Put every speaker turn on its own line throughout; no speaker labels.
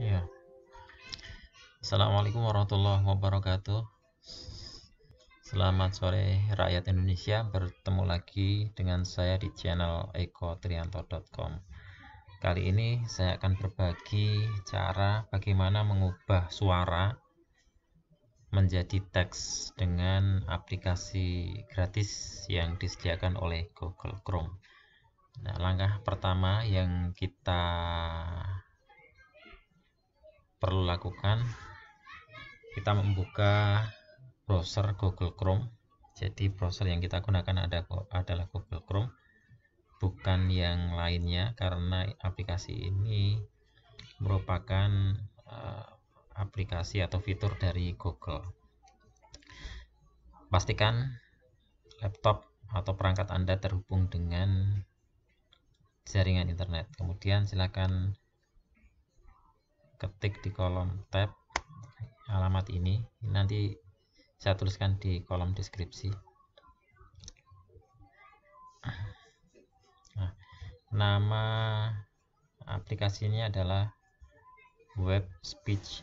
Ya, Assalamualaikum warahmatullahi wabarakatuh. Selamat sore rakyat Indonesia. Bertemu lagi dengan saya di channel ekotrianto.com. Kali ini saya akan berbagi cara bagaimana mengubah suara menjadi teks dengan aplikasi gratis yang disediakan oleh Google Chrome. Nah, langkah pertama yang kita perlu lakukan kita membuka browser Google Chrome jadi browser yang kita gunakan ada adalah Google Chrome bukan yang lainnya karena aplikasi ini merupakan uh, aplikasi atau fitur dari Google pastikan laptop atau perangkat Anda terhubung dengan jaringan internet kemudian silakan ketik di kolom tab alamat ini, nanti saya tuliskan di kolom deskripsi nah, nama aplikasinya adalah web speech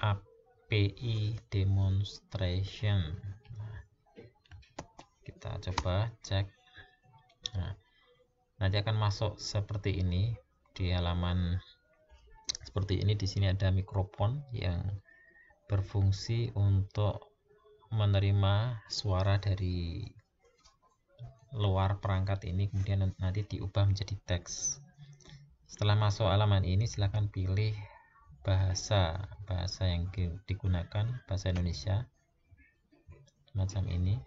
API demonstration nah, kita coba cek nah, nanti akan masuk seperti ini di halaman seperti ini di sini ada mikrofon yang berfungsi untuk menerima suara dari luar perangkat ini kemudian nanti diubah menjadi teks setelah masuk halaman ini silahkan pilih bahasa bahasa yang digunakan bahasa Indonesia macam ini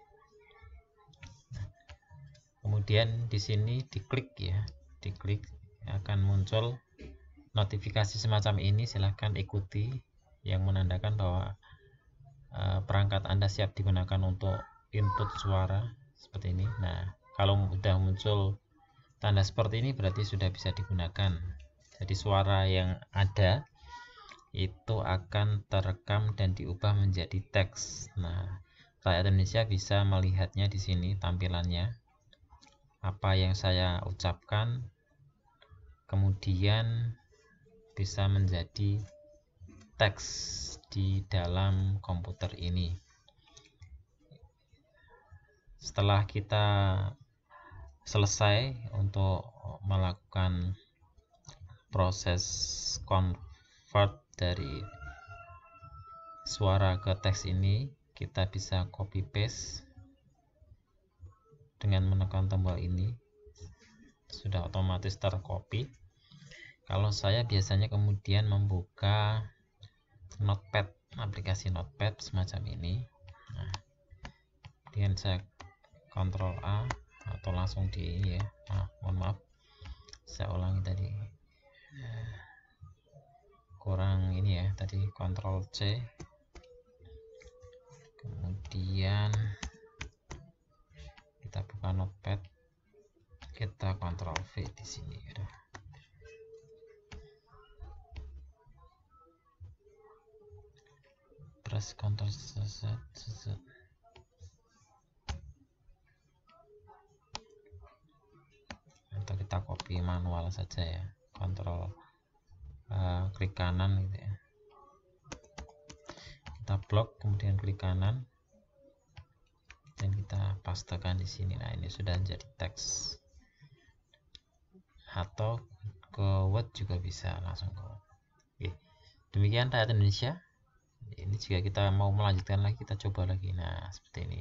kemudian di sini diklik ya diklik akan muncul notifikasi semacam ini silahkan ikuti yang menandakan bahwa eh, perangkat Anda siap digunakan untuk input suara seperti ini. Nah, kalau sudah muncul tanda seperti ini berarti sudah bisa digunakan. Jadi suara yang ada itu akan terekam dan diubah menjadi teks. Nah, rakyat Indonesia bisa melihatnya di sini tampilannya. Apa yang saya ucapkan kemudian bisa menjadi teks di dalam komputer ini setelah kita selesai untuk melakukan proses convert dari suara ke teks ini kita bisa copy paste dengan menekan tombol ini sudah otomatis tercopy kalau saya biasanya kemudian membuka notepad aplikasi notepad semacam ini nah, kemudian saya kontrol A atau langsung di ini ya nah, mohon maaf saya ulangi tadi eh, kurang ini ya tadi kontrol C kemudian kita buka notepad kita kontrol V di sini udah press Ctrl Z, Z. atau kita copy manual saja ya Ctrl uh, eh, klik kanan gitu ya kita blok kemudian klik kanan dan kita pastekan di sini nah ini sudah menjadi teks atau ke Word juga bisa langsung ke Word. Oke. Demikian rakyat Indonesia ini jika kita mau melanjutkan lagi kita coba lagi nah seperti ini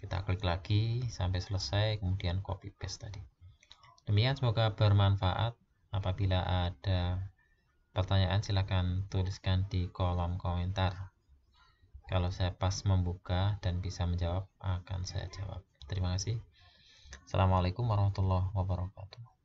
kita klik lagi sampai selesai kemudian copy paste tadi demikian semoga bermanfaat apabila ada pertanyaan silahkan tuliskan di kolom komentar kalau saya pas membuka dan bisa menjawab akan saya jawab terima kasih Assalamualaikum warahmatullahi wabarakatuh